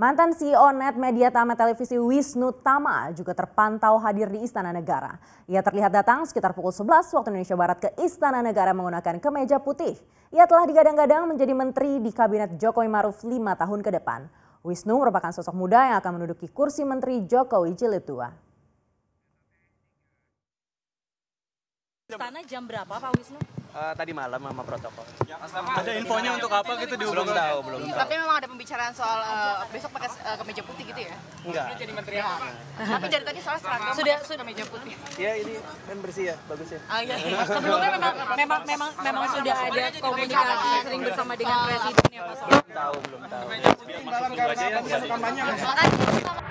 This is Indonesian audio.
Mantan CEO net media Tama Televisi Wisnu Tama juga terpantau hadir di Istana Negara. Ia terlihat datang sekitar pukul 11 waktu Indonesia Barat ke Istana Negara menggunakan kemeja putih. Ia telah digadang-gadang menjadi menteri di Kabinet Jokowi Maruf 5 tahun ke depan. Wisnu merupakan sosok muda yang akan menduduki kursi Menteri Jokowi Jilid 2. Istana jam berapa Pak Wisnu? uh, tadi malam sama protokol. Ada infonya untuk apa gitu di Belum tahu, belum Tapi memang ada pembicaraan soal uh, besok pakai uh, kemeja putih gitu ya? Enggak. Jadi menteri apa? Tapi dari tadi soal seragam sudah sudah kemeja putih. Iya, ini kan bersih ya, bagus ya. Ah, iya. Sebelumnya memang memang memang memang sudah ada komunikasi sering bersama dengan presiden ya Pak Belum tahu, belum tahu. Dalam karena kampanye masuk kampanye.